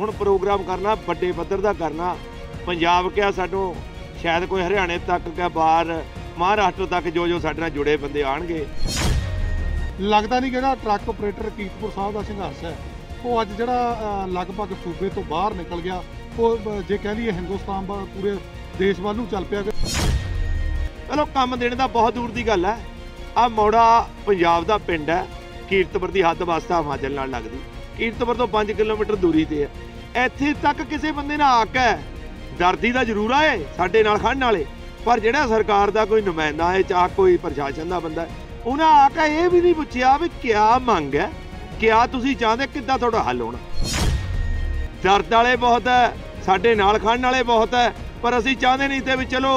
ਹੁਣ ਪ੍ਰੋਗਰਾਮ ਕਰਨਾ ਵੱਡੇ ਪੱਧਰ ਦਾ ਕਰਨਾ ਪੰਜਾਬ ਕਿਆ ਸਾਡੋਂ ਸ਼ਾਇਦ ਕੋਈ ਹਰਿਆਣੇ ਤੱਕ ਕਿਆ ਬਾਹਰ ਮਹਾਰਾਸ਼ਟਰ ਤੱਕ ਜੋ ਜੋ ਸਾਡੇ ਨਾਲ ਜੁੜੇ ਬੰਦੇ ਆਣਗੇ ਲੱਗਦਾ ਨਹੀਂ ਕਿਹੜਾ ਟਰੱਕ ਆਪਰੇਟਰ ਕੀਰਤਪੁਰ ਸਾਹਿਬ ਦਾ ਸੰਘਰਸ਼ ਹੈ ਉਹ ਅੱਜ ਜਿਹੜਾ ਲਗਭਗ ਸੂਬੇ ਤੋਂ ਬਾਹਰ ਨਿਕਲ ਗਿਆ ਉਹ ਜੇ ਕਹਿ ਲਈਏ ਹਿੰਦੁਸਤਾਨ ਦਾ ਪੂਰੇ ਦੇਸ਼ ਵੱਲ ਨੂੰ ਚੱਲ ਪਿਆ ਚਲੋ ਕੰਮ ਦੇਣ ਦਾ ਬਹੁਤ ਦੂਰ ਦੀ ਗੱਲ ਹੈ ਆ ਮੋੜਾ ਪੰਜਾਬ ਦਾ ਪਿੰਡ ਹੈ ਕੀਰਤਪੁਰ ਦੀ ਹੱਦ ਵਾਸਤਾ ਮਾਜਲ ਨਾਲ ਲੱਗਦੀ ਕੀਰਤਪੁਰ ਤੋਂ 5 ਕਿਲੋਮੀਟਰ ਦੂਰੀ ਤੇ ਆ ਇੱਥੇ ਤੱਕ ਕਿਸੇ ਬੰਦੇ ਨਾਲ ਆਕਾ ਹੈ ਡਰਦੀ ਦਾ ਜ਼ਰੂਰ ਆਏ ਸਾਡੇ ਨਾਲ ਖੜਨ ਵਾਲੇ ਪਰ ਜਿਹੜਾ ਸਰਕਾਰ ਦਾ ਕੋਈ ਨੁਮਾਇੰਦਾ ਹੈ ਚਾਹ ਕੋਈ ਪ੍ਰਸ਼ਾਸਨ ਦਾ ਬੰਦਾ ਉਹਨਾਂ ਆ ਕੇ ਇਹ ਵੀ ਨਹੀਂ ਪੁੱਛਿਆ ਵੀ ਕਿਆ ਮੰਗ ਹੈ ਕਿਆ ਤੁਸੀਂ ਚਾਹਦੇ ਕਿੱਦਾਂ ਤੁਹਾਡਾ ਹੱਲ ਹੋਣਾ ਦਰਦ ਵਾਲੇ ਬਹੁਤ ਹੈ ਸਾਡੇ ਨਾਲ ਖੜਨ ਵਾਲੇ ਬਹੁਤ ਹੈ ਪਰ ਅਸੀਂ ਚਾਹਦੇ ਨਹੀਂ ਤੇ ਵੀ ਚਲੋ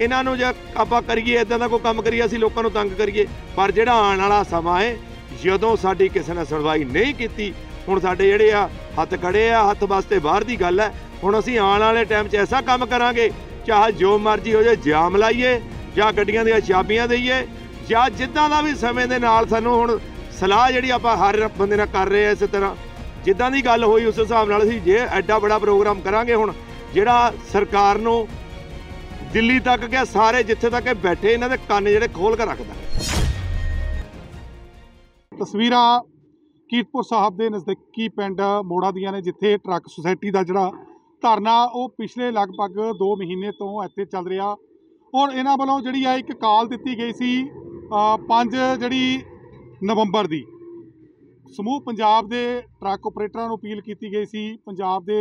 ਇਹਨਾਂ ਨੂੰ ਜੇ ਆਪਾਂ ਕਰੀਏ ਇਦਾਂ ਦਾ ਕੋਈ ਕੰਮ ਕਰੀਏ ਅਸੀਂ ਲੋਕਾਂ ਨੂੰ ਤੰਗ ਕਰੀਏ ਪਰ ਜਿਹੜਾ ਆਉਣ ਵਾਲਾ ਸਮਾਂ ਹੈ ਜਦੋਂ ਸਾਡੀ ਕਿਸੇ ਨੇ ਸੁਣਵਾਈ ਨਹੀਂ ਕੀਤੀ ਹੁਣ ਸਾਡੇ ਜਿਹੜੇ ਆ ਹੱਥ ਖੜੇ ਆ ਹੱਥ ਵਾਸਤੇ ਬਾਹਰ ਦੀ ਗੱਲ ਹੈ ਹੁਣ ਅਸੀਂ ਆਉਣ ਵਾਲੇ ਟਾਈਮ 'ਚ ਐਸਾ ਕੰਮ ਕਰਾਂਗੇ ਚਾਹੇ ਜੋ ਮਰਜ਼ੀ ਹੋ ਜਾਏ ਜਾਮ ਲਾਈਏ ਜਾਂ ਗੱਡੀਆਂ ਦੀਆਂ ਚਾਬੀਆਂ ਦੇਈਏ ਜਾਂ ਜਿੱਦਾਂ ਦਾ ਵੀ ਸਮੇਂ ਦੇ ਨਾਲ ਸਾਨੂੰ ਹੁਣ ਸਲਾਹ ਜਿਹੜੀ ਆਪਾਂ ਹਰ ਬੰਦੇ ਨਾਲ ਕਰ ਰਹੇ ਆ ਇਸੇ ਤਰ੍ਹਾਂ ਜਿੱਦਾਂ ਦੀ ਗੱਲ ਹੋਈ ਉਸ ਹਿਸਾਬ ਨਾਲ ਅਸੀਂ ਜੇ ਐਡਾ ਬੜਾ ਪ੍ਰੋਗਰਾਮ ਕਰਾਂਗੇ ਹੁਣ ਜਿਹੜਾ ਸਰਕਾਰ ਨੂੰ ਦਿੱਲੀ ਤੱਕ ਗਿਆ ਸਾਰੇ ਜਿੱਥੇ ਤੱਕ ਇਹ ਬੈਠੇ ਇਹਨਾਂ ਦੇ ਕੰਨ ਜਿਹੜੇ ਖੋਲ ਕੇ ਰੱਖਦਾ ਤਸਵੀਰਾਂ ਕੀਰਤਪੁਰ ਸਾਹਿਬ ਦੇ ਨਜ਼ਦੀਕੀ ਪਿੰਡ ਮੋੜਾ ਦੀਆਂ ਨੇ ਜਿੱਥੇ ਟਰੱਕ ਸੁਸਾਇਟੀ ਦਾ ਜਿਹੜਾ ਧਰਨਾ ਉਹ ਪਿਛਲੇ ਲਗਭਗ 2 ਮਹੀਨੇ ਤੋਂ ਇੱਥੇ ਚੱਲ ਰਿਹਾ ਔਰ ਇਹਨਾਂ ਵੱਲੋਂ ਜਿਹੜੀ ਆ ਇੱਕ ਕਾਲ ਦਿੱਤੀ ਗਈ ਸੀ 5 ਜਿਹੜੀ ਨਵੰਬਰ ਦੀ ਸਮੂਹ ਪੰਜਾਬ ਦੇ ਟਰੱਕ ਆਪਰੇਟਰਾਂ ਨੂੰ ਅਪੀਲ ਕੀਤੀ ਗਈ ਸੀ ਪੰਜਾਬ ਦੇ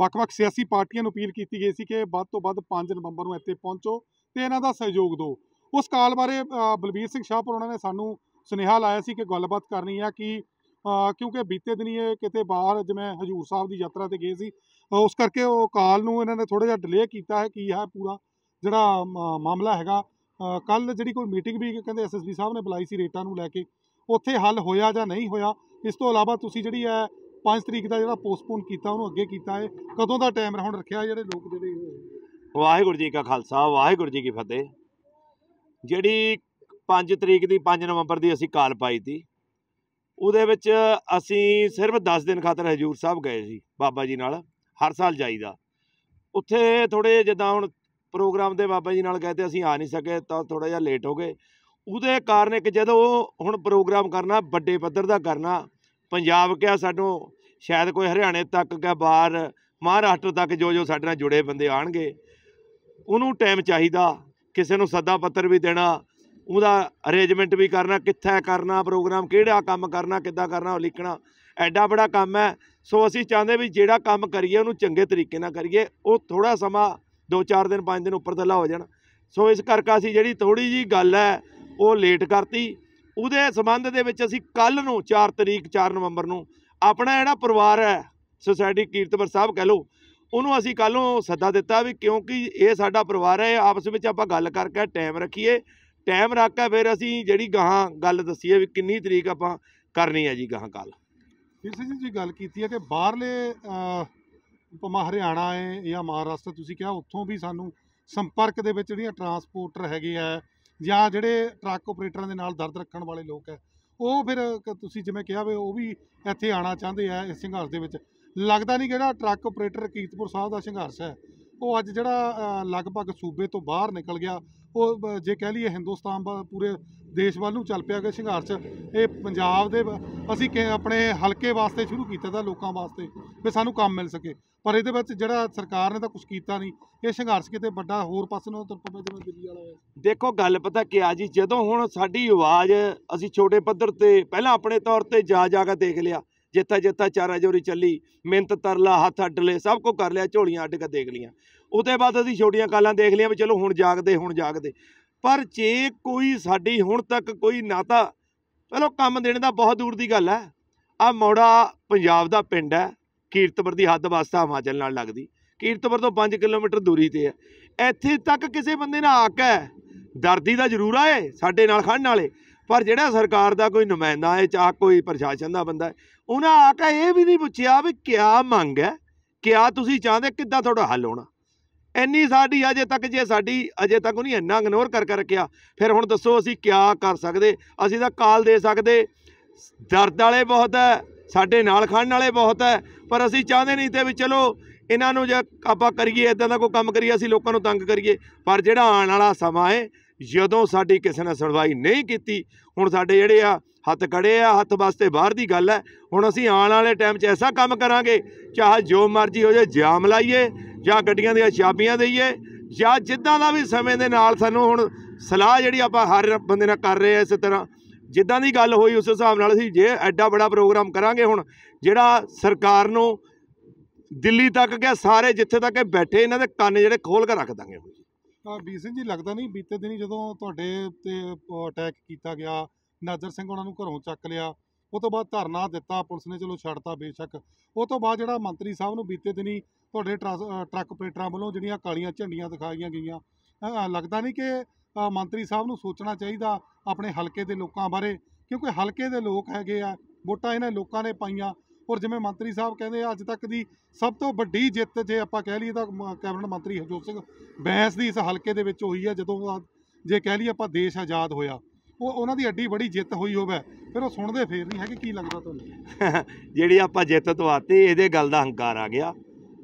ਵੱਖ-ਵੱਖ ਸਿਆਸੀ ਪਾਰਟੀਆਂ ਨੂੰ ਅਪੀਲ ਕੀਤੀ ਗਈ ਸੀ ਕਿ ਵੱਧ ਤੋਂ ਵੱਧ 5 ਨਵੰਬਰ ਨੂੰ ਇੱਥੇ ਪਹੁੰਚੋ ਤੇ ਇਹਨਾਂ ਦਾ ਸਹਿਯੋਗ ਦਿਓ ਉਸ ਕਾਲ ਬਾਰੇ ਬਲਬੀਰ ਸਿੰਘ ਸ਼ਾਹਪੁਰ ਉਹਨਾਂ ਨੇ ਸਾਨੂੰ ਸੁਨੇਹਾ ਲਾਇਆ ਸੀ ਕਿ ਗੱਲਬਾਤ ਕਰਨੀ ਆ ਕਿ ਕਿਉਂਕਿ ਬੀਤੇ ਦਿਨੀ ਇਹ ਕਿਤੇ ਬਾਹਰ ਜਿਵੇਂ ਹਜੂਰ ਸਾਹਿਬ ਦੀ ਯਾਤਰਾ ਤੇ ਗਏ ਸੀ ਉਸ ਕਰਕੇ ਉਹ ਕਾਲ ਨੂੰ ਇਹਨਾਂ ਨੇ ਥੋੜਾ ਜਿਹਾ ਡਿਲੇ ਕੀਤਾ ਹੈ ਕੀ ਹੈ ਪੂਰਾ ਜਿਹੜਾ ਮਾਮਲਾ ਹੈਗਾ ਕੱਲ ਜਿਹੜੀ ਕੋਈ ਮੀਟਿੰਗ ਵੀ ਕਹਿੰਦੇ ਐਸਐਸਪੀ ਸਾਹਿਬ ਨੇ ਬੁਲਾਈ ਸੀ ਰੇਟਾਂ ਨੂੰ ਲੈ ਕੇ ਉੱਥੇ ਹੱਲ ਹੋਇਆ ਜਾਂ ਨਹੀਂ ਹੋਇਆ ਇਸ ਤੋਂ ਇਲਾਵਾ ਤੁਸੀਂ ਜਿਹੜੀ ਹੈ 5 ਤਰੀਕ ਦਾ ਜਿਹੜਾ ਪੋਸਟਪੋਨ ਕੀਤਾ ਉਹਨੂੰ ਅੱਗੇ ਕੀਤਾ ਹੈ ਕਦੋਂ ਦਾ ਟਾਈਮ ਹੁਣ ਰੱਖਿਆ ਜਿਹੜੇ ਲੋਕ ਜਿਹੜੇ ਵਾਹਿਗੁਰੂ ਜੀ ਕਾ ਖਾਲਸਾ ਵਾਹਿਗੁਰੂ ਜੀ ਕੀ ਫਤਿਹ ਜਿਹੜੀ 5 ਤਰੀਕ ਦੀ 5 ਨਵੰਬਰ ਦੀ ਅਸੀਂ ਕਾਲ ਪਾਈ ਸੀ ਉਹਦੇ ਵਿੱਚ ਅਸੀਂ ਸਿਰਫ 10 ਦਿਨ ਖਾਤਰ ਹਜੂਰ ਸਾਹਿਬ ਗਏ ਸੀ ਬਾਬਾ ਜੀ ਨਾਲ ਹਰ ਸਾਲ ਜਾਈਦਾ ਉੱਥੇ ਥੋੜੇ ਜਿੱਦਾਂ ਹੁਣ ਪ੍ਰੋਗਰਾਮ ਦੇ ਬਾਬਾ ਜੀ ਨਾਲ ਗਏ ਤੇ ਅਸੀਂ ਆ ਨਹੀਂ ਸਕੇ ਤਾਂ ਥੋੜਾ ਜਿਹਾ ਲੇਟ ਹੋ ਗਏ ਉਹਦੇ ਕਾਰਨ ਇੱਕ ਜਦੋਂ ਹੁਣ ਪ੍ਰੋਗਰਾਮ ਕਰਨਾ ਵੱਡੇ ਪੱਧਰ ਦਾ ਕਰਨਾ ਪੰਜਾਬ ਕਿਆ ਸਾਨੂੰ ਸ਼ਾਇਦ ਕੋਈ ਹਰਿਆਣੇ ਤੱਕ ਕਿਆ ਬਾਹਰ ਮਹਾਰਾਸ਼ਟਰ ਤੱਕ ਜੋ ਜੋ ਸਾਡੇ ਨਾਲ ਜੁੜੇ ਬੰਦੇ ਆਣਗੇ ਉਹਨੂੰ ਟਾਈਮ ਚਾਹੀਦਾ ਕਿਸੇ ਨੂੰ ਸੱਦਾ ਪੱਤਰ ਵੀ ਦੇਣਾ ਉਹਦਾ ਅਰੇਂਜਮੈਂਟ ਵੀ ਕਰਨਾ ਕਿੱਥੇ ਕਰਨਾ ਪ੍ਰੋਗਰਾਮ ਕਿਹੜਾ ਕੰਮ ਕਰਨਾ ਕਿੱਦਾਂ ਕਰਨਾ ਉਹ ਲਿਖਣਾ ਐਡਾ ਬੜਾ ਕੰਮ ਹੈ ਸੋ ਅਸੀਂ ਚਾਹੁੰਦੇ ਵੀ ਜਿਹੜਾ ਕੰਮ ਕਰੀਏ ਉਹਨੂੰ ਚੰਗੇ ਤਰੀਕੇ ਨਾਲ ਕਰੀਏ ਉਹ ਥੋੜਾ ਸਮਾਂ 2-4 ਦਿਨ 5 ਦਿਨ ਉੱਪਰ ਥੱਲਾ ਹੋ ਜਾਣ ਸੋ ਇਸ ਕਰਕੇ ਅਸੀਂ ਜਿਹੜੀ ਥੋੜੀ ਜੀ ਗੱਲ ਹੈ ਉਹ ਲੇਟ ਕਰਤੀ ਉਹਦੇ ਸਬੰਧ ਦੇ ਵਿੱਚ ਅਸੀਂ ਕੱਲ ਨੂੰ 4 ਤਰੀਕ 4 ਨਵੰਬਰ ਨੂੰ ਆਪਣਾ ਜਿਹੜਾ ਪਰਿਵਾਰ ਹੈ ਸੋਸਾਇਟੀ ਕੀਰਤਪੁਰ ਸਾਹਿਬ ਕਹਿ ਲੋ ਉਹਨੂੰ ਅਸੀਂ ਕੱਲ ਨੂੰ ਸੱਦਾ ਦਿੱਤਾ ਵੀ ਕਿਉਂਕਿ ਇਹ ਸਾਡਾ ਪਰਿਵਾਰ ਹੈ ਆਪਸ ਵਿੱਚ ਆਪਾਂ ਗੱਲ ਕਰਕੇ ਟਾਈਮ ਰੱਖੀਏ ਟਾਈਮ ਰੱਖ ਕੇ ਫਿਰ ਅਸੀਂ ਜਿਹੜੀ ਗਾਹਾਂ ਗੱਲ ਦੱਸੀਏ ਵੀ ਕਿੰਨੀ ਤਰੀਕ ਆਪਾਂ ਕਰਨੀ ਹੈ ਜੀ ਗਾਹਾਂ ਕੱਲ ਕਿਸੇ ਜੀ ਜੀ ਗੱਲ ਕੀਤੀ ਹੈ ਕਿ ਬਾਹਰਲੇ ਪਮਾ ਹਰਿਆਣਾ ਹੈ ਜਾਂ ਮਹਾਰਾਸ਼ਟਰ ਤੁਸੀਂ ਕਿਹਾ ਉੱਥੋਂ ਵੀ ਸਾਨੂੰ ਸੰਪਰਕ ਦੇ ਵਿੱਚ ਜਿਹੜੀਆਂ ਟਰਾਂਸਪੋਰਟਰ ਹੈਗੇ ਆ ਜਾਂ ਜਿਹੜੇ ਟਰੱਕ ਆਪਰੇਟਰਾਂ ਦੇ ਨਾਲ ਦਰਦ ਰੱਖਣ ਵਾਲੇ ਲੋਕ ਹੈ ਉਹ ਫਿਰ ਤੁਸੀਂ ਜਿਵੇਂ ਕਿਹਾ ਵੇ ਉਹ ਵੀ ਇੱਥੇ ਆਣਾ ਚਾਹੁੰਦੇ ਆ ਇਸ ਸੰਘਰਸ਼ ਦੇ ਵਿੱਚ ਲੱਗਦਾ ਨਹੀਂ ਕਿ ਜਿਹੜਾ ਟਰੱਕ ਆਪਰੇਟਰ ਕੀਰਤਪੁਰ ਸਾਹਿਬ ਦਾ ਸੰਘਰਸ਼ ਹੈ ਉਹ ਅੱਜ ਜਿਹੜਾ ਲਗਭਗ ਸੂਬੇ ਤੋਂ ਬਾਹਰ ਨਿਕਲ ਗਿਆ ਉਹ ਜੇ ਕਹਿ ਲਈਏ ਹਿੰਦੁਸਤਾਨ ਪੂਰੇ ਦੇਸ਼ ਵੱਲ ਨੂੰ ਚੱਲ ਪਿਆ ਗਿਆ ਸੰਘਰਸ਼ ਇਹ ਪੰਜਾਬ ਦੇ ਅਸੀਂ ਆਪਣੇ ਹਲਕੇ ਵਾਸਤੇ ਸ਼ੁਰੂ ਕੀਤਾ ਤਾਂ ਲੋਕਾਂ ਵਾਸਤੇ ਵੀ ਸਾਨੂੰ ਕੰਮ ਮਿਲ ਸਕੇ ਪਰ ਇਹਦੇ ਵਿੱਚ ਜਿਹੜਾ ਸਰਕਾਰ ਨੇ ਤਾਂ ਕੁਝ ਕੀਤਾ ਨਹੀਂ ਇਹ ਸੰਘਰਸ਼ ਕਿਤੇ ਵੱਡਾ ਹੋਰ ਪਾਸੇ ਨੂੰ ਤੁਰ ਪਵੇ ਜਿਵੇਂ ਦਿੱਲੀ ਵਾਲਾ ਦੇਖੋ ਗੱਲ ਪਤਾ ਕਿ ਆ ਜੀ ਜਦੋਂ ਹੁਣ ਸਾਡੀ ਆਵਾਜ਼ ਅਸੀਂ ਛੋਟੇ ਪੱਧਰ ਤੇ ਪਹਿਲਾਂ ਆਪਣੇ ਤੌਰ ਤੇ ਜਾ ਜਾ ਕੇ ਦੇਖ ਲਿਆ ਜਿੱਥਾ ਜਿੱਥਾ ਚਾਰਾ ਜੋਰੀ ਚੱਲੀ ਮਿੰਤ ਤਰਲਾ ਹੱਥ ਅੱਡ ਸਭ ਕੁਝ ਕਰ ਲਿਆ ਝੋਲੀਆਂ ਅੱਡ ਕੇ ਦੇਖ ਲੀਆਂ ਉਹਦੇ ਬਾਅਦ ਅਸੀਂ ਛੋਟੀਆਂ ਕਾਲਾਂ ਦੇਖ ਲਈਆਂ ਵੀ ਚਲੋ ਹੁਣ ਜਾਗਦੇ ਹੁਣ ਜਾਗਦੇ ਪਰ ਜੇ ਕੋਈ ਸਾਡੀ ਹੁਣ ਤੱਕ ਕੋਈ ਨਾਤਾ ਚਲੋ ਕੰਮ ਦੇਣ ਦਾ ਬਹੁਤ ਦੂਰ ਦੀ ਗੱਲ ਹੈ ਆ ਮੌੜਾ ਪੰਜਾਬ ਦਾ ਪਿੰਡ ਹੈ ਕੀਰਤਪੁਰ ਦੀ ਹੱਦ ਵਾਸਤਾ ਹਿਮਾਚਲ ਨਾਲ ਲੱਗਦੀ ਕੀਰਤਪੁਰ ਤੋਂ 5 ਕਿਲੋਮੀਟਰ ਦੂਰੀ ਤੇ ਹੈ ਇੱਥੇ ਤੱਕ ਕਿਸੇ ਬੰਦੇ ਨਾਲ ਆਕਾ ਦਰਦੀ ਦਾ ਜ਼ਰੂਰ ਆਏ ਸਾਡੇ ਨਾਲ ਖੜਨ ਵਾਲੇ ਪਰ ਜਿਹੜਾ ਸਰਕਾਰ ਦਾ ਕੋਈ ਨੁਮਾਇੰਦਾ ਹੈ ਚਾਹ ਕੋਈ ਪ੍ਰਸ਼ਾਸਨ ਦਾ ਬੰਦਾ ਹੈ ਉਹਨਾਂ ਆਕਾ ਇਹ ਵੀ ਨਹੀਂ ਪੁੱਛਿਆ ਵੀ ਕਿਆ ਮੰਗ ਹੈ ਕਿਆ ਤੁਸੀਂ ਚਾਹਦੇ ਕਿੱਦਾਂ ਤੁਹਾਡਾ ਹੱਲ ਹੋਣਾ ਇੰਨੀ ਸਾਡੀ ਅਜੇ ਤੱਕ ਜੇ ਸਾਡੀ ਅਜੇ ਤੱਕ ਉਹਨੇ ਇੰਨਾ ਇਗਨੋਰ ਕਰ ਕਰ ਰੱਖਿਆ ਫਿਰ ਹੁਣ ਦੱਸੋ ਅਸੀਂ ਕਿਆ ਕਰ ਸਕਦੇ ਅਸੀਂ ਤਾਂ ਕਾਲ ਦੇ ਸਕਦੇ ਦਰਦ ਵਾਲੇ ਬਹੁਤ ਹੈ ਸਾਡੇ ਨਾਲ ਖੜਨ ਵਾਲੇ ਬਹੁਤ ਹੈ ਪਰ ਅਸੀਂ ਚਾਹਦੇ ਨਹੀਂ ਤੇ ਵੀ ਚਲੋ ਇਹਨਾਂ ਨੂੰ ਜੇ ਆਪਾਂ ਕਰੀਏ ਇਦਾਂ ਦਾ ਕੋਈ ਕੰਮ ਕਰੀਏ ਅਸੀਂ ਲੋਕਾਂ ਨੂੰ ਤੰਗ ਕਰੀਏ ਪਰ ਜਿਹੜਾ ਆਉਣ ਵਾਲਾ ਸਮਾਂ ਹੈ ਜਦੋਂ ਸਾਡੀ ਕਿਸੇ ਨੇ ਸੁਣਵਾਈ ਨਹੀਂ ਕੀਤੀ ਹੁਣ ਸਾਡੇ ਜਿਹੜੇ ਆ ਹੱਥ ਖੜੇ ਆ ਹੱਥ ਵਾਸਤੇ ਬਾਹਰ ਦੀ ਗੱਲ ਹੈ ਹੁਣ ਅਸੀਂ ਆਉਣ ਵਾਲੇ ਟਾਈਮ 'ਚ ਐਸਾ ਕੰਮ ਕਰਾਂਗੇ ਚਾਹ ਜੋ ਮਰਜ਼ੀ ਹੋ ਜਾਏ ਜਾਮ ਲਾਈਏ ਜਾਂ ਗੱਡੀਆਂ ਦੀਆਂ ਚਾਬੀਆਂ ਦੇਈਏ ਜਾਂ ਜਿੱਦਾਂ ਦਾ ਵੀ ਸਮੇਂ ਦੇ ਨਾਲ ਸਾਨੂੰ ਹੁਣ ਸਲਾਹ ਜਿਹੜੀ ਆਪਾਂ ਹਰ ਬੰਦੇ ਨਾਲ ਕਰ ਰਹੇ ਆ ਇਸੇ ਤਰ੍ਹਾਂ ਜਿੱਦਾਂ ਦੀ ਗੱਲ ਹੋਈ ਉਸ ਹਿਸਾਬ ਨਾਲ ਅਸੀਂ ਜੇ ਐਡਾ ਬੜਾ ਪ੍ਰੋਗਰਾਮ ਕਰਾਂਗੇ ਹੁਣ ਜਿਹੜਾ ਸਰਕਾਰ ਨੂੰ ਦਿੱਲੀ ਤੱਕ ਗਿਆ ਸਾਰੇ ਜਿੱਥੇ ਤੱਕ ਬੈਠੇ ਇਹਨਾਂ ਦੇ ਕੰਨ ਜਿਹੜੇ ਖੋਲ ਕੇ ਰੱਖ ਦਾਂਗੇ ਤਾਂ ਬੀ ਸਿੰਘ ਜੀ ਲੱਗਦਾ ਨਹੀਂ ਬੀਤੇ ਦਿਨੀ ਜਦੋਂ ਤੁਹਾਡੇ ਤੇ ਅਟੈਕ ਕੀਤਾ ਗਿਆ ਨਾਜ਼ਰ ਸਿੰਘ ਉਹਨਾਂ ਨੂੰ ਘਰੋਂ ਚੱਕ ਲਿਆ ਉਹ ਤੋਂ ਬਾਅਦ ਧਰਨਾ ਦਿੱਤਾ ਪੁਲਿਸ ਨੇ ਚਲੋ ਛੱਡਤਾ ਬੇਸ਼ੱਕ ਉਹ ਤੋਂ ਬਾਅਦ ਜਿਹੜਾ ਮੰਤਰੀ ਸਾਹਿਬ ਨੂੰ ਬੀਤੇ ਦਿਨੀ ਤੁਹਾਡੇ ਟਰੱਕ ਪੇਟਰਾ ਵੱਲੋਂ ਜਿਹੜੀਆਂ ਕਾਲੀਆਂ ਝੰਡੀਆਂ ਦਿਖਾਈਆਂ ਗਈਆਂ ਲੱਗਦਾ ਨਹੀਂ ਕਿ ਮੰਤਰੀ ਸਾਹਿਬ ਨੂੰ ਸੋਚਣਾ ਚਾਹੀਦਾ ਆਪਣੇ ਹਲਕੇ ਦੇ ਲੋਕਾਂ ਬਾਰੇ ਕਿਉਂਕਿ ਹਲਕੇ ਦੇ ਲੋਕ ਹੈਗੇ ਆ ਵੋਟਾਂ ਇਹਨਾਂ ਲੋਕਾਂ ਨੇ ਪਾਈਆਂ ਔਰ ਜਿਵੇਂ ਮੰਤਰੀ ਸਾਹਿਬ ਕਹਿੰਦੇ ਅੱਜ ਤੱਕ ਦੀ ਸਭ ਤੋਂ ਵੱਡੀ ਜਿੱਤ ਜੇ ਆਪਾਂ ਕਹਿ ਲਈਏ ਤਾਂ ਕੈਬਨਿਟ ਮੰਤਰੀ ਹਰਜੋਤ ਸਿੰਘ ਬੈਂਸ ਦੀ ਇਸ ਹਲਕੇ ਦੇ ਵਿੱਚ ਹੋਈ ਹੈ ਜਦੋਂ ਜੇ ਕਹਿ ਲਈਏ ਆਪਾਂ ਦੇਸ਼ ਆਜ਼ਾਦ ਹੋਇਆ ਉਹ ਉਹਨਾਂ ਦੀ ਅੱਡੀ ਬੜੀ ਜਿੱਤ ਹੋਈ ਹੋਵੇ ਫਿਰ ਉਹ ਸੁਣਦੇ ਫੇਰ ਨਹੀਂ ਹੈਗੇ ਕੀ ਲੱਗਦਾ ਤੁਹਾਨੂੰ ਜਿਹੜੀ ਆਪਾਂ ਜਿੱਤ ਦਵਾਤੀ ਇਹਦੇ ਗੱਲ ਦਾ ਹੰਕਾਰ ਆ ਗਿਆ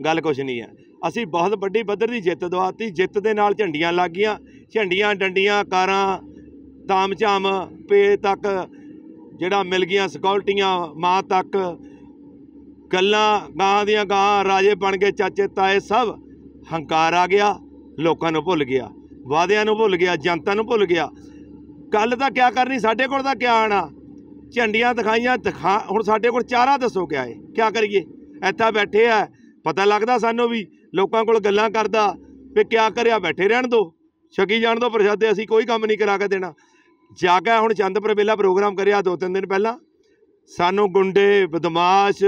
ਗੱਲ ਕੁਝ ਨਹੀਂ ਹੈ ਅਸੀਂ ਬਹੁਤ ਵੱਡੀ ਪੱਧਰ ਦੀ ਜਿੱਤ ਦਵਾਤੀ ਜਿੱਤ ਦੇ ਨਾਲ ਝੰਡੀਆਂ ਲੱਗ ਗਈਆਂ ਝੰਡੀਆਂ ਡੰਡੀਆਂ ਕਾਰਾਂ ਝਾਮ ਪੇ ਤੱਕ ਜਿਹੜਾ ਮਿਲ ਗਈਆਂ ਸਿਕਿਉਰਟੀਆਂ ਮਾਂ ਤੱਕ ਗੱਲਾਂ ਗਾਂ ਦੀਆਂ ਗਾਂ ਰਾਜੇ ਬਣ ਕੇ ਚਾਚੇ ਤਾਏ ਸਭ ਹੰਕਾਰ ਆ ਗਿਆ ਲੋਕਾਂ ਨੂੰ ਭੁੱਲ ਗਿਆ ਵਾਦਿਆਂ ਨੂੰ ਭੁੱਲ ਗਿਆ ਜਨਤਾ ਨੂੰ ਭੁੱਲ ਗਿਆ ਕੱਲ ਤਾਂ ਕਿਆ ਕਰਨੀ ਸਾਡੇ ਕੋਲ ਤਾਂ ਕਿਆ ਆਣਾ ਝੰਡੀਆਂ ਦਿਖਾਈਆਂ ਦਿਖਾ ਹੁਣ ਸਾਡੇ ਕੋਲ ਚਾਰਾ ਦੱਸੋ ਕਿਆ ਹੈ ਕਿਆ ਕਰੀਏ ਇੱਥੇ ਬੈਠੇ ਆ ਪਤਾ ਲੱਗਦਾ ਸਾਨੂੰ ਵੀ ਲੋਕਾਂ ਕੋਲ ਗੱਲਾਂ ਕਰਦਾ ਵੀ ਕਿਆ ਕਰਿਆ ਬੈਠੇ ਰਹਿਣ ਦੋ ਛਕੀ ਜਾਣ ਦੋ ਪ੍ਰਸ਼ਾਦੇ ਅਸੀਂ ਕੋਈ ਕੰਮ ਨਹੀਂ ਕਰਾ ਕੇ ਦੇਣਾ ਜਾਗਾ ਹੁਣ ਚੰਦਪੁਰ ਵੇਲਾ ਪ੍ਰੋਗਰਾਮ ਕਰਿਆ ਦੋ ਤਿੰਨ ਦਿਨ ਪਹਿਲਾਂ ਸਾਨੂੰ ਗੁੰਡੇ ਬਦਮਾਸ਼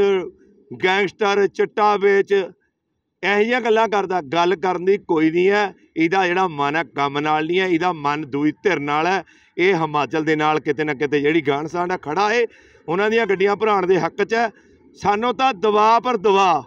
ਗੈਂਗਸਟਰ ਚਿੱਟਾ ਵੇਚ ਇਹੋ ਜਿਹੀਆਂ ਗੱਲਾਂ ਕਰਦਾ ਗੱਲ ਕਰਨ ਦੀ ਕੋਈ ਨਹੀਂ ਹੈ ਇਹਦਾ ਜਿਹੜਾ ਮਨ ਹੈ ਕੰਮ ਨਾਲ ਨਹੀਂ ਹੈ ਇਹਦਾ ਮਨ ਦੂਈ ਧਿਰ ਨਾਲ ਹੈ ਇਹ ਹਿਮਾਚਲ ਦੇ ਨਾਲ ਕਿਤੇ ਨਾ ਕਿਤੇ ਜਿਹੜੀ ਗਾਣ ਸਾਡਾ ਖੜਾ ਏ ਉਹਨਾਂ ਦੀਆਂ ਗੱਡੀਆਂ ਭਰਾਣ ਦੇ ਹੱਕ 'ਚ ਹੈ ਸਾਨੂੰ ਤਾਂ ਦਬਾਅ ਪਰ ਦਬਾਅ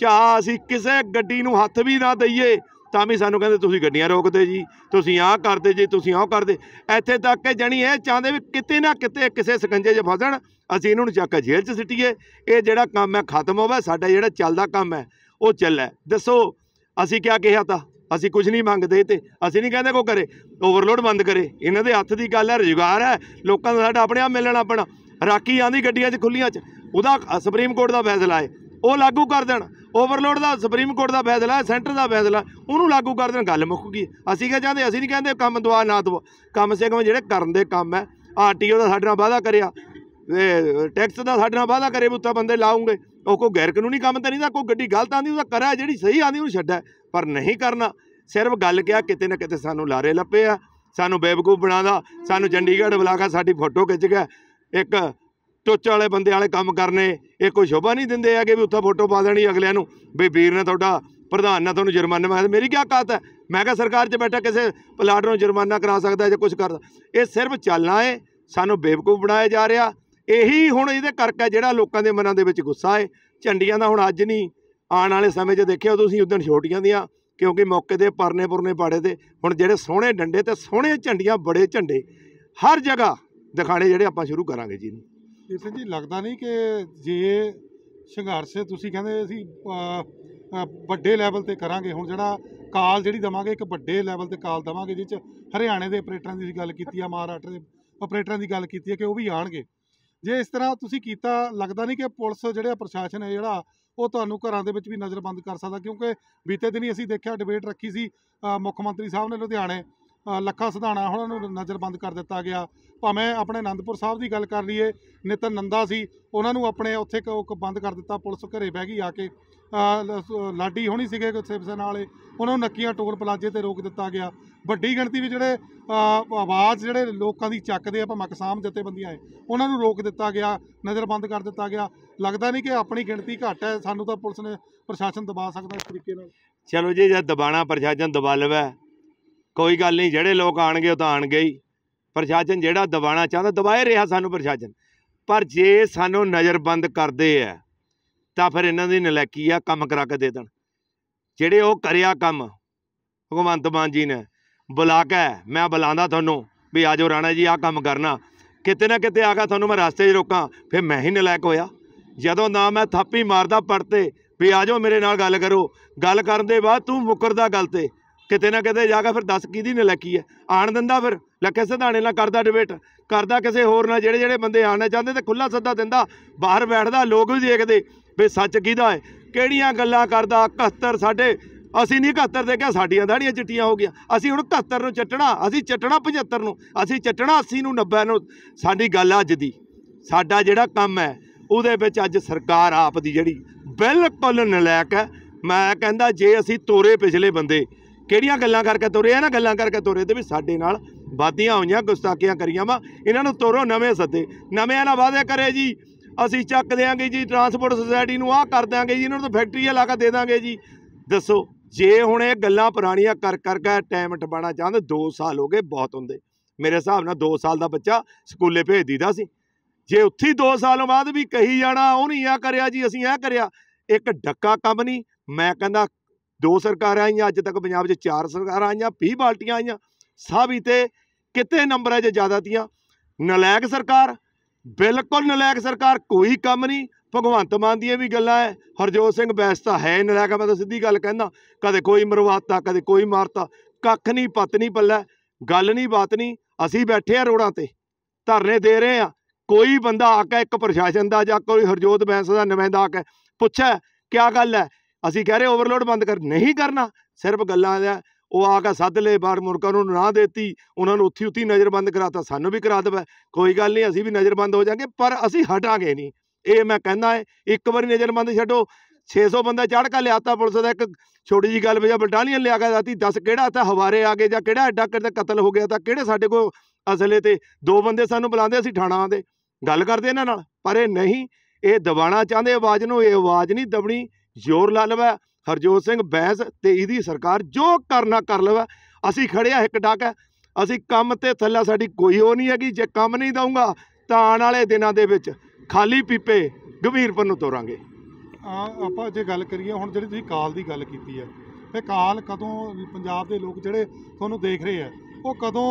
ਚਾਹ ਅਸੀਂ ਕਿਸੇ ਗੱਡੀ ਨੂੰ ਹੱਥ ਵੀ ਨਾ ਦਈਏ ਤਾਂ ਵੀ ਸਾਨੂੰ ਕਹਿੰਦੇ ਤੁਸੀਂ ਗੱਡੀਆਂ ਰੋਕਦੇ ਜੀ ਤੁਸੀਂ ਆਹ ਕਰਦੇ ਜੀ ਤੁਸੀਂ ਆਹ ਕਰਦੇ ਇੱਥੇ ਤੱਕ ਕਿ ਜਣੀ ਇਹ ਚਾਹਦੇ ਵੀ ਕਿਤੇ ਨਾ ਕਿਤੇ ਕਿਸੇ ਸਕੰਜੇ 'ਚ ਫਸਣ ਅਸੀਂ ਇਹਨਾਂ ਨੂੰ ਚੱਕ ਕੇ ਜੇਲ੍ਹ 'ਚ ਸਿੱਟੀਏ ਇਹ ਜਿਹੜਾ ਕੰਮ ਹੈ ਖਤਮ ਹੋਵੇ ਸਾਡਾ ਜਿਹੜਾ ਚੱਲਦਾ ਕੰਮ ਹੈ ਉਹ ਚੱਲੇ ਦੱਸੋ ਅਸੀਂ ਕਿਆ ਕਿਹਾ ਤਾਂ ਅਸੀਂ ਕੁਝ ਨਹੀਂ ਮੰਗਦੇ ਤੇ ਅਸੀਂ ਨਹੀਂ ਕਹਿੰਦੇ ਕੋ ਕਰੇ ਓਵਰਲੋਡ ਬੰਦ ਕਰੇ ਇਹਨਾਂ ਦੇ ਹੱਥ ਦੀ ਗੱਲ ਹੈ ਰੁਜ਼ਗਾਰ ਹੈ ਲੋਕਾਂ ਦਾ ਸਾਡਾ ਆਪਣੇ ਆਪ ਮਿਲਣਾ ਆਪਣਾ ਰਾਕੀ ਆਂਦੀ ਗੱਡੀਆਂ 'ਚ ਖੁੱਲੀਆਂ 'ਚ ਉਹਦਾ ਸੁਪਰੀਮ ਕੋਰਟ ਦਾ ਫੈਸਲਾ ਹੈ ਉਹ ਲਾਗੂ ਕਰ ਦੇਣ ਓਵਰਲੋਡ ਦਾ ਸੁਪਰੀਮ ਕੋਰਟ ਦਾ ਫੈਸਲਾ ਹੈ ਸੈਂਟਰ ਦਾ ਫੈਸਲਾ ਉਹਨੂੰ ਲਾਗੂ ਕਰ ਦੇਣ ਗੱਲ ਮੁੱਕ ਗਈ ਅਸੀਂ ਕਹਿੰਦੇ ਅਸੀਂ ਨਹੀਂ ਕਹਿੰਦੇ ਕੰਮ ਦਵਾ ਨਾ ਦਵਾ ਕੰਮ ਸੇ ਕਮ ਜਿਹੜੇ ਕਰਨ ਦੇ ਕੰਮ ਹੈ ਆਰਟੀਓ ਦਾ ਸਾਡੇ ਨਾਲ ਵਾਅਦਾ ਕਰਿਆ ਟੈਕਸ ਦਾ ਸਾਡੇ ਨਾਲ ਵਾਅਦਾ ਕਰੇ ਬੁੱਤਾ ਬੰਦੇ ਲਾਉਂਗੇ ਉਹ ਕੋ ਗੈਰ ਕਾਨੂੰਨੀ ਕੰਮ ਤਾਂ ਨਹੀਂ ਦਾ ਕੋਈ ਗੱਡੀ ਗਲਤ ਆਂਦੀ ਉਹਦਾ ਕਰਾ ਜਿਹੜੀ ਸਹੀ ਆਂਦੀ ਉਹਨੂੰ ਛੱਡਾ ਪਰ ਨਹੀਂ ਕਰਨਾ ਸਿਰਫ ਗੱਲ ਕਿਹਾ ਕਿਤੇ ਨਾ ਕਿਤੇ ਸਾਨੂੰ ਲਾਰੇ ਲੱਪੇ ਆ ਸਾਨੂੰ ਬੇਵਕੂਫ ਬਣਾਦਾ ਸਾਨੂੰ ਚੰਡੀਗੜ੍ਹ ਬੁਲਾ ਕੇ ਸਾਡੀ ਫੋਟੋ ਖਿੱਚ ਗਿਆ ਇੱਕ ਟੁੱਚ ਵਾਲੇ ਬੰਦੇ ਵਾਲੇ ਕੰਮ ਕਰਨੇ ਇਹ ਕੋਈ ਸ਼ੋਭਾ ਨਹੀਂ ਦਿੰਦੇ ਹੈਗੇ ਵੀ ਉੱਥੇ ਫੋਟੋ ਪਾ ਦੇਣੀ ਅਗਲਿਆਂ ਨੂੰ ਵੀ ਵੀਰ ਨੇ ਤੁਹਾਡਾ ਪ੍ਰਧਾਨ ਨੇ ਤੁਹਾਨੂੰ ਜੁਰਮਾਨਾ ਮੈਂ ਮੇਰੀ ਕੀ ਕਾਤ ਹੈ ਮੈਂ ਕਿਹਾ ਸਰਕਾਰ 'ਚ ਬੈਠਾ ਕਿਸੇ ਪਲਾਟ ਨੂੰ ਜੁਰਮਾਨਾ ਕਰਾ ਸਕਦਾ ਜਾਂ ਕੁਝ ਕਰਦਾ ਇਹ ਸਿਰਫ ਚੱਲਣਾ ਹੈ ਸਾਨੂੰ ਬੇਵਕੂਫ ਬਣਾਇਆ ਜਾ ਰਿਹਾ ਇਹੀ ਹੁਣ ਇਹਦੇ ਕਰਕੇ ਜਿਹੜਾ ਲੋਕਾਂ ਦੇ ਮਨਾਂ ਦੇ ਵਿੱਚ ਗੁੱਸਾ ਹੈ ਝੰਡੀਆਂ ਦਾ ਹੁਣ ਅੱਜ ਨਹੀਂ ਆਉਣ ਵਾਲੇ ਸਮੇਂ 'ਚ ਦੇਖਿਓ ਤੁਸੀਂ ਉਦੋਂ ਛੋਟੀਆਂ ਦੀਆਂ ਕਿਉਂਕਿ ਮੌਕੇ ਦੇ ਪਰਨੇ ਪੁਰਨੇ ਪਾੜੇ ਤੇ ਹੁਣ ਜਿਹੜੇ ਸੋਹਣੇ ਡੰਡੇ ਤੇ ਸੋਹਣੇ ਝੰਡੀਆਂ ਬੜੇ ਝੰਡੇ ਹਰ ਜਗ੍ਹਾ ਦਿਖਾਣੇ ਜਿਹੜੇ ਆਪਾਂ ਸ਼ੁਰੂ ਕਰਾਂਗੇ ਜੀ ਇਸੇ ਜੀ ਲੱਗਦਾ ਨਹੀਂ ਕਿ ਜੇ ਸੰਘਰਸ਼ ਤੁਸੀਂ ਕਹਿੰਦੇ ਅਸੀਂ ਵੱਡੇ ਲੈਵਲ ਤੇ ਕਰਾਂਗੇ ਹੁਣ ਜਿਹੜਾ ਕਾਲ ਜਿਹੜੀ ਦਵਾਂਗੇ ਇੱਕ ਵੱਡੇ ਲੈਵਲ ਤੇ ਕਾਲ ਦਵਾਂਗੇ ਜਿਸ ਚ ਹਰਿਆਣੇ ਦੇ ਆਪਰੇਟਰਾਂ ਦੀ ਗੱਲ ਕੀਤੀ ਆ ਮਹਾਰਾਸ਼ਟਰ ਦੇ ਆਪਰੇਟਰਾਂ ਦੀ ਗੱਲ ਕੀਤੀ ਆ ਕਿ ਉਹ ਵੀ ਆਣਗੇ ਜੇ ਇਸ ਤਰ੍ਹਾਂ ਤੁਸੀਂ ਕੀਤਾ ਲੱਗਦਾ ਨਹੀਂ ਕਿ ਪੁਲਿਸ ਜਿਹੜਾ ਪ੍ਰਸ਼ਾਸਨ ਹੈ ਜਿਹੜਾ ਉਹ ਤੁਹਾਨੂੰ ਘਰਾਂ ਦੇ ਵਿੱਚ ਵੀ ਨਜ਼ਰਬੰਦ ਕਰ ਸਕਦਾ ਕਿਉਂਕਿ ਬੀਤੇ ਦਿਨੀ ਅਸੀਂ ਦੇਖਿਆ ਡਿਬੇਟ ਰੱਖੀ ਸੀ ਮੁੱਖ ਮੰਤਰੀ ਸਾਹਿਬ ਨੇ ਲੁਧਿਆਣੇ ਲੱਖਾ ਸੁਧਾਣਾ ਉਹਨਾਂ ਨੂੰ ਨਜ਼ਰਬੰਦ ਕਰ ਦਿੱਤਾ ਗਿਆ ਭਾਵੇਂ ਆਪਣੇ ਆਨੰਦਪੁਰ ਸਾਹਿਬ ਦੀ ਗੱਲ ਕਰ ਲਈਏ ਨਿਤਨ ਨੰਦਾ ਸੀ ਉਹਨਾਂ ਨੂੰ ਆਪਣੇ ਉੱਥੇ ਬੰਦ ਕਰ ਦਿੱਤਾ ਪੁਲਿਸ ਘਰੇ ਬਹਿ ਗਈ ਆ ਕੇ ਲਾਡੀ ਹੋਣੀ ਸੀਗੇ ਸਿਵਸਨ ਵਾਲੇ ਉਹਨਾਂ ਨੂੰ ਨੱਕੀਆਂ ਟੋਲ ਪਲਾਜੇ ਤੇ ਰੋਕ ਦਿੱਤਾ ਗਿਆ ਵੱਡੀ ਗਿਣਤੀ ਵਿੱਚ ਜਿਹੜੇ ਆਵਾਜ਼ ਜਿਹੜੇ ਲੋਕਾਂ ਦੀ ਚੱਕਦੇ ਆ ਮਕਸਾਮ ਜਿੱਤੇ ਬੰਦੀਆਂ ਹੈ ਉਹਨਾਂ ਨੂੰ ਰੋਕ ਦਿੱਤਾ ਗਿਆ ਨਜ਼ਰਬੰਦ ਕਰ ਦਿੱਤਾ ਗਿਆ ਲੱਗਦਾ ਨਹੀਂ ਕਿ ਆਪਣੀ ਗਿਣਤੀ ਘੱਟ ਹੈ ਸਾਨੂੰ ਤਾਂ ਪੁਲਿਸ ਨੇ ਪ੍ਰਸ਼ਾਸਨ ਦਬਾ ਸਕਦਾ ਇਸ ਤਰੀਕੇ ਨਾਲ ਚਲੋ ਜੀ ਜੇ ਦਬਾਣਾ ਪ੍ਰਸ਼ਾਸਨ ਦਬਾ ਲਵੇ ਕੋਈ ਗੱਲ ਨਹੀਂ ਜਿਹੜੇ ਲੋਕ ਆਣਗੇ ਉਹ ਤਾਂ ਆਣਗੇ ਹੀ ਪ੍ਰਸ਼ਾਸਨ ਜਿਹੜਾ ਦਬਾਣਾ ਚਾਹੁੰਦਾ ਦਬਾਏ ਰਿਹਾ ਸਾਨੂੰ ਪ੍ਰਸ਼ਾਸਨ ਪਰ ਜੇ ਸਾਨੂੰ ਨਜ਼ਰਬੰਦ ਕਰਦੇ ਆ ਤਾਂ ਫਿਰ ਇਹਨਾਂ ਦੀ ਨਲੈਕੀ ਆ ਕੰਮ ਕਰਾ ਕੇ ਦੇ ਦੇਣ ਜਿਹੜੇ ਉਹ ਕਰਿਆ ਕੰਮ ਭਗਵੰਤ ਮਾਨ ਜੀ ਨੇ ਬੁਲਾ ਕੇ ਮੈਂ ਬੁਲਾਉਂਦਾ ਤੁਹਾਨੂੰ ਵੀ ਆਜੋ ਰਾਣਾ ਜੀ ਆ ਕੰਮ ਕਰਨਾ ਕਿਤੇ ਨਾ ਕਿਤੇ ਆ ਤੁਹਾਨੂੰ ਮੈਂ ਰਸਤੇ 'ਚ ਰੋਕਾਂ ਫਿਰ ਮੈਂ ਹੀ ਨਲਾਇਕ ਹੋਇਆ ਜਦੋਂ ਨਾ ਮੈਂ ਥਾਪੀ ਮਾਰਦਾ ਪਰਤੇ ਵੀ ਆਜੋ ਮੇਰੇ ਨਾਲ ਗੱਲ ਕਰੋ ਗੱਲ ਕਰਨ ਦੇ ਬਾਅਦ ਤੂੰ ਮੁਕਰਦਾ ਗੱਲ ਤੇ ਕਿਤੇ ਨਾ ਕਿਤੇ ਜਾ ਕੇ ਫਿਰ ਦੱਸ ਕੀ ਦੀ ਨਲਾਇਕੀ ਹੈ ਆਣ ਦਿੰਦਾ ਫਿਰ ਲੱਖੇ ਸਿਧਾਣੇ ਨਾਲ ਕਰਦਾ ਡਿਬੇਟ ਕਰਦਾ ਕਿਸੇ ਹੋਰ ਨਾਲ ਜਿਹੜੇ ਜਿਹੜੇ ਬੰਦੇ ਆਣਾ ਚਾਹੁੰਦੇ ਤੇ ਖੁੱਲਾ ਸੱਦਾ ਦਿੰਦਾ ਬਾਹਰ ਬੈਠਦਾ ਲੋਕ ਵੀ ਦੇਖਦੇ ਵੀ ਸੱਚ ਕਿਹਦਾ ਹੈ ਕਿਹੜੀਆਂ ਗੱਲਾਂ ਕਰਦਾ 71 ਸਾਡੇ ਅਸੀਂ ਨਹੀਂ 71 ਦੇ ਕਿਹਾ ਸਾਡੀਆਂ ਦਾੜੀਆਂ ਚਿੱਟੀਆਂ ਹੋ ਗਈਆਂ ਅਸੀਂ ਹੁਣ 71 ਨੂੰ ਚੱਟਣਾ ਅਸੀਂ ਚੱਟਣਾ 75 ਨੂੰ ਅਸੀਂ ਚੱਟਣਾ 80 ਨੂੰ 90 ਨੂੰ ਸਾਡੀ ਗੱਲ ਅੱਜ ਦੀ ਸਾਡਾ ਜਿਹੜਾ ਕੰਮ ਹੈ ਉਹਦੇ ਵਿੱਚ ਅੱਜ ਸਰਕਾਰ ਆਪ ਦੀ ਜਿਹੜੀ ਬਿਲਕੁਲ ਨਲਾਇਕ ਹੈ ਮੈਂ ਕਹਿੰਦਾ ਜੇ ਅਸੀਂ ਤੋਰੇ ਪਿਛਲੇ ਬੰਦੇ ਕਿਹੜੀਆਂ ਗੱਲਾਂ ਕਰਕੇ ਤੋਰੇ ਆ ਨਾ ਗੱਲਾਂ ਕਰਕੇ ਤੋਰੇ ਤੇ ਵੀ ਸਾਡੇ ਨਾਲ ਵਾਦੀਆਂ ਹੋਈਆਂ ਗੁਸਤਾਖੀਆਂ ਕਰੀਆਂ ਵਾ ਇਹਨਾਂ ਨੂੰ ਤੋਰੋ ਨਵੇਂ ਸੱਦੇ ਨਵੇਂ ਨਾਲ ਵਾਅਦੇ ਕਰੇ ਜੀ ਅਸੀਂ ਚੱਕ ਦੇਾਂਗੇ ਜੀ ਟਰਾਂਸਪੋਰਟ ਸੁਸਾਇਟੀ ਨੂੰ ਆਹ ਕਰ ਦਿਆਂਗੇ ਜੀ ਇਹਨਾਂ ਨੂੰ ਤਾਂ ਫੈਕਟਰੀਆਂ ਲਾ ਕੇ ਦੇ ਦਾਂਗੇ ਜੀ ਦੱਸੋ ਜੇ ਹੁਣ ਇਹ ਗੱਲਾਂ ਪੁਰਾਣੀਆਂ ਕਰ ਕਰ ਕੇ ਟਾਈਮ ਟਪਾਣਾ ਚਾਹੁੰਦੇ 2 ਸਾਲ ਹੋ ਗਏ ਬਹੁਤ ਹੁੰਦੇ ਮੇਰੇ ਹਿਸਾਬ ਨਾਲ 2 ਸਾਲ ਦਾ ਬੱਚਾ ਸਕੂਲੇ ਭੇਜ ਦੀਦਾ ਸੀ ਜੇ ਉੱਥੇ 2 ਸਾਲ ਬਾਅਦ ਵੀ ਕਹੀ ਜਾਣਾ ਉਹ ਨਹੀਂ ਆ ਕਰਿਆ ਜੀ ਅਸੀਂ ਇਹ ਕਰਿਆ ਇੱਕ ਡੱਕਾ ਕੰਮ ਨਹੀਂ ਮੈਂ ਕਹਿੰਦਾ ਦੋ ਸਰਕਾਰਾਂ ਆਈਆਂ ਅੱਜ ਤੱਕ ਪੰਜਾਬ 'ਚ ਚਾਰ ਸਰਕਾਰਾਂ ਆਈਆਂ 20 ਬਾਲਟੀਆਂ ਆਈਆਂ ਸਭ ਹੀ ਤੇ ਕਿਤੇ ਨੰਬਰਾਂ 'ਚ ਜ਼ਿਆਦਾ ਤੀਆਂ ਨਲਾਇਕ ਸਰਕਾਰ ਬਿਲਕੁਲ ਨਲਾਇਕ ਸਰਕਾਰ ਕੋਈ ਕੰਮ ਨਹੀਂ ਭਗਵੰਤ ਮਾਨ ਦੀਆਂ ਵੀ ਗੱਲਾਂ ਹੈ ਹਰਜੋਤ ਸਿੰਘ ਬੈਸ ਤਾਂ ਹੈ ਨਲਾਇਕ ਮੈਂ ਤਾਂ ਸਿੱਧੀ ਗੱਲ ਕਹਿੰਦਾ ਕਦੇ ਕੋਈ ਮਰਵਾਤਾ ਕਦੇ ਕੋਈ ਮਾਰਤਾ ਕੱਖ ਨਹੀਂ ਪਤ ਨਹੀਂ ਪੱਲਾ ਗੱਲ ਨਹੀਂ ਬਾਤ ਨਹੀਂ ਅਸੀਂ ਬੈਠੇ ਆ ਰੋੜਾਂ ਤੇ ਧਰਨੇ ਦੇ ਰਹੇ ਆ ਕੋਈ ਬੰਦਾ ਆ ਕੇ ਇੱਕ ਪ੍ਰਸ਼ਾਸਨ ਦਾ ਜਾਂ ਕੋਈ ਹਰਜੋਤ ਬੈਂਸ ਦਾ ਨੁਮਾਇੰਦਾ ਆ ਕੇ ਪੁੱਛਿਆ ਕੀ ਗੱਲ ਹੈ ਅਸੀਂ ਕਹਿ ਰਹੇ ਓਵਰਲੋਡ ਬੰਦ ਕਰ ਨਹੀਂ ਕਰਨਾ ਸਿਰਫ ਗੱਲਾਂ ਦਾ ਉਹ ਆ ਕੇ ਸੱਦ ਲੈ ਬਾਹਰ ਮੁਰਕਾਂ ਨੂੰ ਨਾ ਦੇਤੀ ਉਹਨਾਂ ਨੂੰ ਉੱਥੀ ਉੱਥੀ ਨਜ਼ਰਬੰਦ ਕਰਾਤਾ ਸਾਨੂੰ ਵੀ ਕਰਾ ਦਵੇ ਕੋਈ ਗੱਲ ਨਹੀਂ ਅਸੀਂ ਵੀ ਨਜ਼ਰਬੰਦ ਹੋ ਜਾਾਂਗੇ ਪਰ ਅਸੀਂ ਹਟਾਂਗੇ ਨਹੀਂ ਇਹ ਮੈਂ ਕਹਿੰਦਾ ਹੈ ਇੱਕ ਵਾਰੀ ਨਜ਼ਰਬੰਦ ਛੱਡੋ 600 ਬੰਦਾ ਚੜ੍ਹ ਕੇ ਲਿਆਤਾ ਪੁਲਿਸ ਦਾ ਇੱਕ ਛੋਟੀ ਜੀ ਗੱਲ ਵਜਾ ਬਟਾਲੀਅਨ ਲਿਆ ਕੇ ਦਾਤੀ 10 ਕਿਹੜਾ ਤਾਂ ਹਵਾਰੇ ਆ ਗਏ ਜਾਂ ਕਿਹੜਾ ਐਡਾ ਕਿਤੇ ਕਤਲ ਹੋ ਗਿਆ ਤਾਂ ਕਿਹੜੇ ਸਾਡੇ ਕੋਲ ਅਸਲੇ ਤੇ ਦੋ ਬੰਦੇ ਸਾਨੂੰ ਬੁਲਾਉਂਦੇ ਅਸੀਂ ਥਾਣਾ ਆਂਦੇ ਗੱਲ ਕਰਦੇ ਇਹਨਾਂ ਨਾਲ ਪਰ ਇਹ ਨਹੀਂ ਇਹ ਦਬਾਣਾ ਚਾਹੁੰਦੇ ਆਵਾਜ਼ ਨੂੰ ਇਹ ਆਵਾਜ਼ ਨਹੀਂ ਦਬਣੀ ਜ਼ੋਰ ਲਾ ਲਵਾ ਹਰਜੋਤ ਸਿੰਘ ਬੈਸ ਤੇ ਇਹਦੀ ਸਰਕਾਰ ਜੋ ਕਰਨਾ ਕਰ ਲਵਾ ਅਸੀਂ ਖੜਿਆ ਇੱਕ ਡੱਕ ਅਸੀਂ ਕੰਮ ਤੇ ਥੱਲਾ ਸਾਡੀ ਕੋਈ ਉਹ ਨਹੀਂ ਹੈਗੀ ਜੇ ਕੰਮ ਨਹੀਂ ਦਊਂਗਾ ਤਾਂ ਆਉਣ ਵਾਲੇ ਦਿਨਾਂ ਦੇ ਵਿੱਚ ਖਾਲੀ ਪੀਪੇ ਗੰਭੀਰਪੁਰ ਨੂੰ ਤੋਰਾਂਗੇ ਆ ਆਪਾਂ ਜੇ ਗੱਲ ਕਰੀਏ ਹੁਣ ਜਿਹੜੀ ਤੁਸੀਂ ਕਾਲ ਦੀ ਗੱਲ ਕੀਤੀ ਹੈ ਇਹ ਕਾਲ ਕਦੋਂ ਪੰਜਾਬ ਦੇ ਲੋਕ ਜਿਹੜੇ ਤੁਹਾਨੂੰ ਦੇਖ ਰਹੇ ਆ ਉਹ ਕਦੋਂ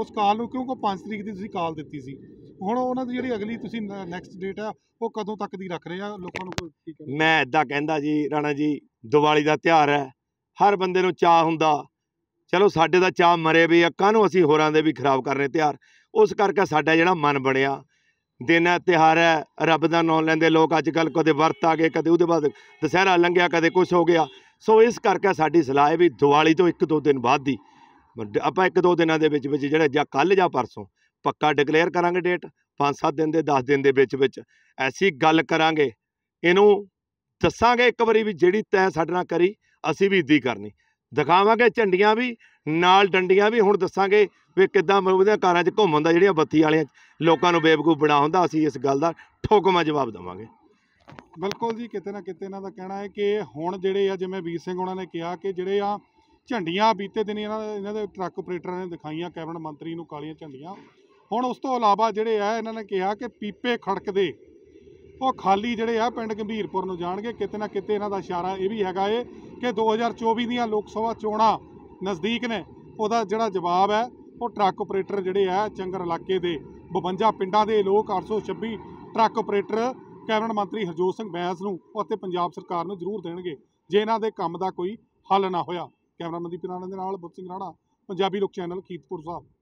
ਉਸ ਕਾਲ ਨੂੰ ਕਿਉਂਕਿ 5 ਤਰੀਕ ਦੀ ਤੁਸੀਂ ਕਾਲ ਦਿੱਤੀ ਸੀ ਹੁਣ ਉਹਨਾਂ ਦੀ ਜਿਹੜੀ ਅਗਲੀ ਤੁਸੀਂ ਨੈਕਸਟ ਡੇਟ ਆ ਉਹ ਕਦੋਂ ਤੱਕ ਦੀ ਰੱਖ ਰਹੇ ਆ ਲੋਕਾਂ ਨੂੰ ਠੀਕ ਮੈਂ ਇਦਾਂ ਕਹਿੰਦਾ ਜੀ ਰਾਣਾ ਜੀ ਦੀਵਾਲੀ ਦਾ ਤਿਹਾਰ ਹੈ ਹਰ ਬੰਦੇ ਨੂੰ ਚਾਹ ਹੁੰਦਾ ਚਲੋ ਸਾਡੇ ਦਾ ਚਾਹ ਮਰੇ ਵੀ ਅੱਕਾਂ ਨੂੰ ਅਸੀਂ ਹੋਰਾਂ ਦੇ ਵੀ ਖਰਾਬ ਕਰਨੇ ਤਿਆਰ ਉਸ ਕਰਕੇ ਸਾਡਾ ਜਿਹੜਾ ਮਨ ਬਣਿਆ ਦਿਨ ਹੈ ਤਿਹਾਰ ਹੈ ਰੱਬ ਦਾ ਨਾਮ ਲੈਂਦੇ ਲੋਕ ਅੱਜ ਕੱਲ ਕਦੇ ਵਰਤ ਆ ਗਏ ਕਦੇ ਉਹਦੇ ਬਾਅਦ ਦੁਸਹਿਰਾ ਲੰਘਿਆ ਕਦੇ ਕੁਝ ਹੋ ਗਿਆ ਸੋ ਇਸ ਕਰਕੇ ਸਾਡੀ ਸਲਾਹ ਹੈ ਵੀ ਦੀਵਾਲੀ ਤੋਂ ਇੱਕ ਦੋ ਦਿਨ ਬਾਅਦ ਦੀ ਆਪਾਂ ਇੱਕ ਦੋ ਦਿਨਾਂ ਦੇ ਵਿੱਚ ਵਿੱਚ ਜਿਹੜਾ ਜਾਂ ਕੱਲ ਜਾਂ ਪਰਸੋਂ ਪੱਕਾ ਡਿਕਲੇਅਰ ਕਰਾਂਗੇ ਡੇਟ 5-7 ਦਿਨ ਦੇ 10 ਦਿਨ ਦੇ ਵਿੱਚ ਵਿੱਚ ਐਸੀ ਗੱਲ ਕਰਾਂਗੇ ਇਹਨੂੰ ਦੱਸਾਂਗੇ ਇੱਕ ਵਾਰੀ ਵੀ ਜਿਹੜੀ ਤੈ ਸਾਡੇ ਨਾਲ ਕਰੀ ਅਸੀਂ ਵੀ ਇਦੀ ਕਰਨੀ ਦਿਖਾਵਾਂਗੇ ਝੰਡੀਆਂ ਵੀ ਨਾਲ ਡੰਡੀਆਂ ਵੀ ਹੁਣ ਦੱਸਾਂਗੇ ਵੀ ਕਿੱਦਾਂ ਮਰੂਦੀਆਂ ਕਾਰਾਂ 'ਚ ਘੁੰਮਣ ਦਾ ਜਿਹੜੀਆਂ ਬੱਤੀ ਵਾਲਿਆਂ ਲੋਕਾਂ ਨੂੰ ਬੇਵਕੂਫ ਬਣਾ ਹੁੰਦਾ ਅਸੀਂ ਇਸ ਗੱਲ ਦਾ ਠੋਕਮਾ ਜਵਾਬ ਦਵਾਂਗੇ ਬਿਲਕੁਲ ਜੀ ਕਿਤੇ ਨਾ ਕਿਤੇ ਇਹਨਾਂ ਦਾ ਕਹਿਣਾ ਹੈ ਕਿ ਹੁਣ ਜਿਹੜੇ ਆ ਜਿਵੇਂ ਵੀਰ ਸਿੰਘ ਉਹਨਾਂ ਨੇ ਕਿਹਾ ਕਿ ਜਿਹੜੇ ਆ ਝੰਡੀਆਂ ਬੀਤੇ ਦਿਨ ਇਹਨਾਂ ਦੇ ਇਹਨਾਂ ਦੇ ਟਰੱਕ ਆਪਰੇਟਰਾਂ ਨੇ ਦਿਖਾਈਆਂ ਕੈਬਨ ਮੰਤਰੀ ਨੂੰ ਕਾਲੀਆਂ ਝੰਡੀਆਂ ਹੁਣ ਉਸ ਤੋਂ ਇਲਾਵਾ ਜਿਹੜੇ ਆ ਇਹਨਾਂ ਨੇ ਕਿਹਾ ਕਿ ਪੀਪੇ ਖੜਕਦੇ ਉਹ ਖਾਲੀ ਜਿਹੜੇ ਆ ਪਿੰਡ ਗੰਭੀਰਪੁਰ ਨੂੰ ਜਾਣਗੇ ਕਿਤੇ ਨਾ ਕਿਤੇ ਇਹਨਾਂ ਦਾ ਇਸ਼ਾਰਾ ਇਹ ਵੀ ਹੈਗਾ ਏ ਕਿ 2024 ਦੀਆਂ ਲੋਕ ਸਭਾ ਚੋਣਾਂ ਨਜ਼ਦੀਕ ਨੇ ਉਹਦਾ ਜਿਹੜਾ ਜਵਾਬ ਹੈ ਉਹ ਟਰੱਕ ਆਪਰੇਟਰ ਜਿਹੜੇ ਆ ਚੰਗਰ ਇਲਾਕੇ ਦੇ 52 ਪਿੰਡਾਂ ਦੇ ਲੋਕ 826 ਟਰੱਕ ਆਪਰੇਟਰ ਕੈਬਨਿਟ ਮੰਤਰੀ ਹਰਜੋਤ ਸਿੰਘ ਬੈਂਸ ਨੂੰ ਅਤੇ ਪੰਜਾਬ ਸਰਕਾਰ ਨੂੰ ਜ਼ਰੂਰ ਦੇਣਗੇ ਜੇ ਇਹਨਾਂ ਦੇ ਕੰਮ ਦਾ ਕੋਈ ਹੱਲ ਨਾ ਹੋਇਆ ਕੈਮਰਾਮੈਨ ਦੀ ਪਿਨਾਣਾ ਦੇ ਨਾਲ ਬੁੱਤ ਸਿੰਘ ਰਾਣਾ ਪੰਜਾਬੀ ਲੋਕ ਚੈਨਲ ਕੀਤਪੁਰ ਸਾਹਿਬ